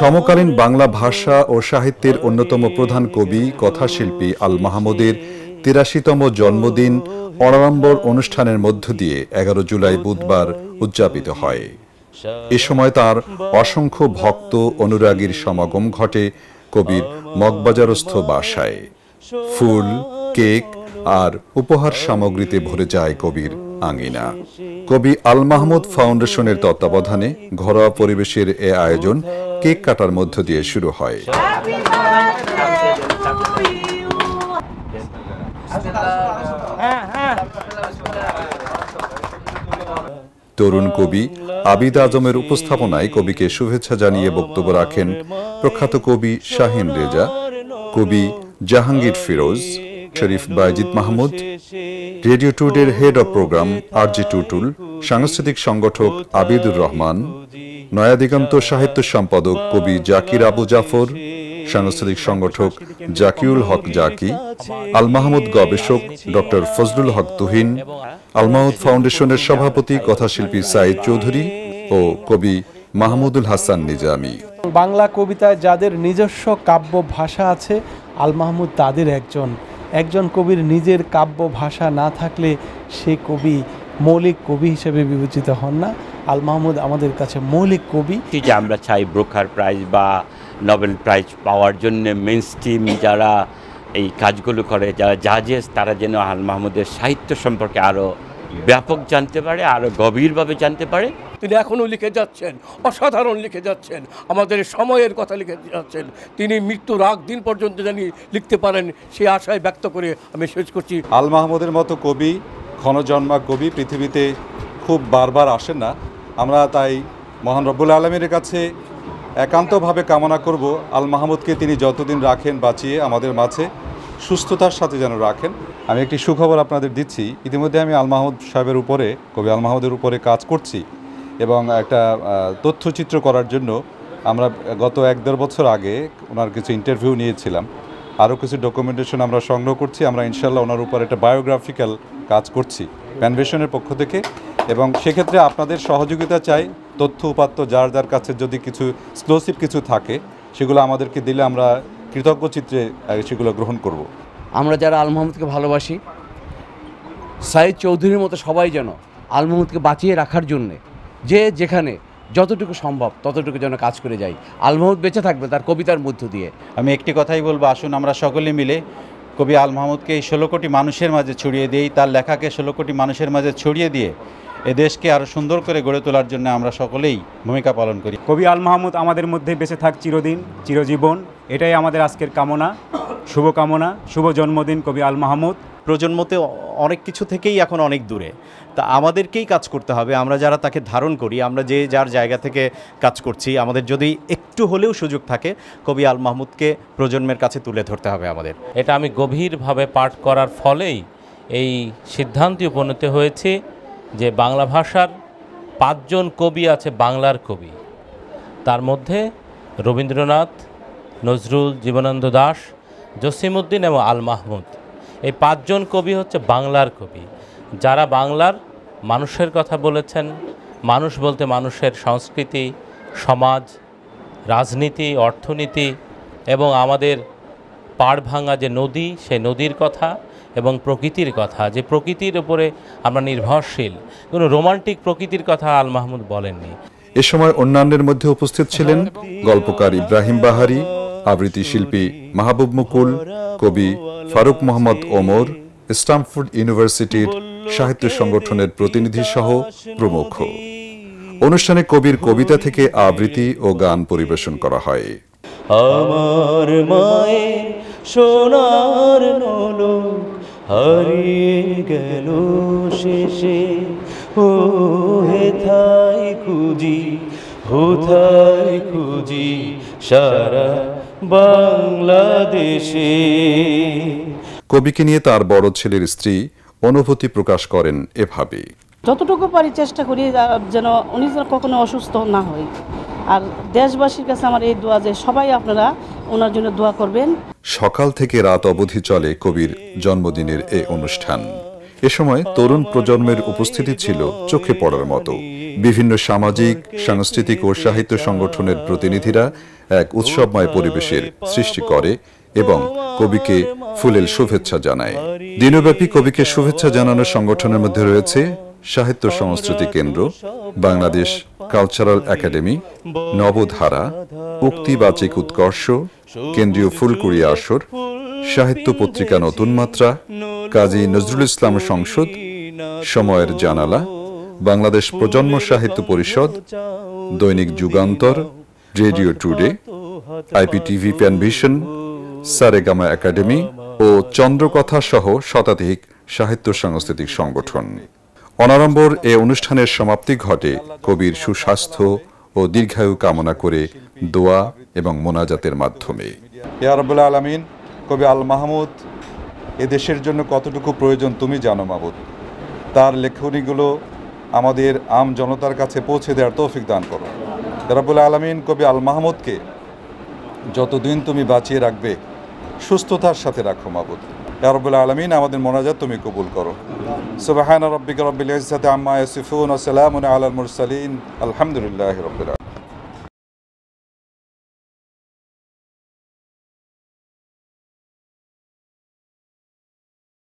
সমকালীন বাংলা ভাষা ও সাহিত্যের অন্যতম প্রধান কবি কথাশিল্পী আল মাহমুদের তিরাশিতম জন্মদিন অনারম্বর অনুষ্ঠানের মধ্য দিয়ে এগারো জুলাই বুধবার উদযাপিত হয় এ সময় তার অসংখ্য ভক্ত অনুরাগীর সমাগম ঘটে কবির মগবাজারস্থ বাসায় ফুল কেক আর উপহার সামগ্রীতে ভরে যায় কবির আঙ্গিনা কবি আল মাহমুদ ফাউন্ডেশনের তত্ত্বাবধানে ঘরোয়া পরিবেশের এ আয়োজন কেক কাটার মধ্য দিয়ে শুরু হয় তরুণ কবি আবিদ আজমের উপস্থাপনায় কবিকে শুভেচ্ছা জানিয়ে বক্তব্য রাখেন প্রখ্যাত কবি শাহিন রেজা কবি জাহাঙ্গীর ফিরোজ শরীফ বায়জিদ মাহমুদ রেডিও টুডের হেড অব প্রোগ্রাম আর জি টুটুল সাংস্কৃতিক সংগঠক আবিদুর রহমান নয়া দিগন্ত সাহিত্য সম্পাদক কবি জাকির আবু জাফর সাংস্কৃতিক সংগঠক জাকিউল হক জাকি আল মাহমুদ গবেষক ডক্টর ফজলুল হক তুহিন আল মাহমুদ ফাউন্ডেশনের সভাপতি কথাশিল্পী সাইদ চৌধুরী ও কবি মাহমুদুল হাসান নিজামি বাংলা কবিতায় যাদের নিজস্ব কাব্য ভাষা আছে আল মাহমুদ তাদের একজন একজন কবির নিজের কাব্য ভাষা না থাকলে সে কবি মৌলিক কবি হিসেবে বিবেচিত হন না আল মাহমুদ আমাদের কাছে মৌলিক কবি যে আমরা চাই ব্রোকার প্রাইজ বা নোবেল প্রাইজ পাওয়ার জন্য মেন স্ট্রিম যারা এই কাজগুলো করে যারা জাজেস তারা যেন আল মাহমুদের সাহিত্য সম্পর্কে আরও ব্যাপক জানতে পারে আরও গভীরভাবে জানতে পারে তিনি এখনও লিখে যাচ্ছেন অসাধারণ লিখে যাচ্ছেন আমাদের সময়ের কথা লিখে যাচ্ছেন তিনি মৃত্যুর আগ দিন পর্যন্ত জানি লিখতে পারেন সেই আশায় ব্যক্ত করে আমি শেষ করছি আল মাহমুদের মতো কবি ঘনজন্মা কবি পৃথিবীতে খুব বারবার আসেন না আমরা তাই মহান রব্বুল আলমের কাছে একান্তভাবে কামনা করব আল মাহমুদকে তিনি যতদিন রাখেন বাঁচিয়ে আমাদের মাঝে সুস্থতার সাথে যেন রাখেন আমি একটি সুখবর আপনাদের দিচ্ছি ইতিমধ্যে আমি আল মাহমুদ সাহেবের উপরে কবি আল মাহমুদের উপরে কাজ করছি এবং একটা তথ্যচিত্র করার জন্য আমরা গত এক দেড় বছর আগে ওনার কিছু ইন্টারভিউ নিয়েছিলাম আরও কিছু ডকুমেন্টেশন আমরা সংগ্রহ করছি আমরা ইনশাল্লাহ ওনার উপর একটা বায়োগ্রাফিক্যাল কাজ করছি প্যানভেশনের পক্ষ থেকে এবং সেক্ষেত্রে আপনাদের সহযোগিতা চাই তথ্য উপাত্ত যার যার কাছে যদি কিছু এক্সক্লুসিভ কিছু থাকে সেগুলো আমাদেরকে দিলে আমরা কৃতজ্ঞ চিত্রে সেগুলো গ্রহণ করব। আমরা যারা আল মোহাম্মদকে ভালোবাসি সাইদ চৌধুরীর মতো সবাই যেন আল মোহাম্মদকে বাঁচিয়ে রাখার জন্যে যে যেখানে যতটুকু সম্ভব ততটুকু যেন কাজ করে যাই আল মোহাম্মদ বেঁচে থাকবে তার কবিতার মধ্য দিয়ে আমি একটি কথাই বলবো আসুন আমরা সকলে মিলে কবি আল মোহাম্মদকে এই ষোলো কোটি মানুষের মাঝে ছড়িয়ে দিই তার লেখাকে ষোলো কোটি মানুষের মাঝে ছড়িয়ে দিয়ে এ দেশকে আরও সুন্দর করে গড়ে তোলার জন্য আমরা সকলেই ভূমিকা পালন করি কবি আল মাহমুদ আমাদের মধ্যে বেঁচে থাক চিরদিন চিরজীবন এটাই আমাদের আজকের কামনা শুভকামনা শুভ জন্মদিন কবি আল মাহমুদ প্রজন্মতে অনেক কিছু থেকেই এখন অনেক দূরে তা আমাদেরকেই কাজ করতে হবে আমরা যারা তাকে ধারণ করি আমরা যে যার জায়গা থেকে কাজ করছি আমাদের যদি একটু হলেও সুযোগ থাকে কবি আল মাহমুদকে প্রজন্মের কাছে তুলে ধরতে হবে আমাদের এটা আমি গভীরভাবে পাঠ করার ফলেই এই সিদ্ধান্তে উপনীত হয়েছে যে বাংলা ভাষার পাঁচজন কবি আছে বাংলার কবি তার মধ্যে রবীন্দ্রনাথ নজরুল জীবনানন্দ দাস উদ্দিন এবং আল মাহমুদ এই পাঁচজন কবি হচ্ছে বাংলার কবি যারা বাংলার মানুষের কথা বলেছেন মানুষ বলতে মানুষের সংস্কৃতি সমাজ রাজনীতি অর্থনীতি এবং আমাদের পাড় ভাঙা যে নদী সেই নদীর কথা এবং প্রকৃতির কথা যে প্রকৃতির উপরে আমরা নির্ভরশীল কোনো রোমান্টিক প্রকৃতির কথা আল মাহমুদ বলেননি এ সময় অন্যান্যের মধ্যে উপস্থিত ছিলেন গল্পকার ইব্রাহিম বাহারি আবৃত্তি শিল্পী মাহবুব মুকুল কবি ফারুক মোহাম্মদ ওমর স্টামফোর্ড ইউনিভার্সিটির সাহিত্য সংগঠনের প্রতিনিধি সহ প্রমুখ অনুষ্ঠানে কবির কবিতা থেকে আবৃত্তি ও গান পরিবেশন করা হয় আমার মায়ের সোনার নলো হারিয়ে গেল শেষে ও থাই খুঁজি হোথায় খুঁজি সারা বাংলাদেশে কবিকে নিয়ে তার বড় ছেলের স্ত্রী অনুভূতি প্রকাশ করেন এভাবে যতটুকু পারি চেষ্টা করি যেন উনি যেন কখনো অসুস্থ না হয় আর দেশবাসীর কাছে আমার এই দোয়া যে সবাই আপনারা ওনার জন্য দোয়া করবেন সকাল থেকে রাত অবধি চলে কবির জন্মদিনের এই অনুষ্ঠান এ সময় তরুণ প্রজন্মের উপস্থিতি ছিল চোখে পড়ার মতো বিভিন্ন সামাজিক সাংস্কৃতিক ও সাহিত্য সংগঠনের প্রতিনিধিরা এক উৎসবময় পরিবেশের সৃষ্টি করে এবং কবিকে ফুলের শুভেচ্ছা জানায় দিনব্যাপী কবিকে শুভেচ্ছা জানানোর সংগঠনের মধ্যে রয়েছে সাহিত্য সংস্কৃতি কেন্দ্র বাংলাদেশ কালচারাল একাডেমি নবধারা উক্তিবাচিক উৎকর্ষ কেন্দ্রীয় ফুলকুড়ি আসর সাহিত্য পত্রিকা নতুন মাত্রা কাজী নজরুল ইসলাম সংসদ সময়ের জানালা বাংলাদেশ প্রজন্ম সাহিত্য পরিষদ দৈনিক Jugantor radio today IPTV Panvision Saregama academy ও চন্দ্রকথা সহ শতাধিক সাহিত্য সাংস্কৃতিক সংগঠন অনারম্বর এ অনুষ্ঠানের সমাপ্তি ঘটে কবির সুস্বাস্থ্য ও দীর্ঘায়ু কামনা করে দোয়া এবং মোনাজাতের মাধ্যমে ইয়ারবুল আলমিন কবি আল মাহমুদ এ দেশের জন্য কতটুকু প্রয়োজন তুমি জানো মাহবুদ তার লেখনীগুলো আমাদের আম জনতার কাছে পৌঁছে দেওয়ার তৌফিক দান করো ইয়ারবুল আলমিন কবি আল মাহমুদকে যতদিন তুমি বাঁচিয়ে রাখবে সুস্থতার সাথে রাখো মাহবুদ يا رب العالمين আমাদের মোনাজাত তুমি কবুল করো সুবহান রাব্বিকা রাব্বিল ইজ্জাতি আম্মা ইয়াসিফুন ওয়া সালামুন আলাল মুরসালিন আলহামদুলিল্লাহি রাব্বিল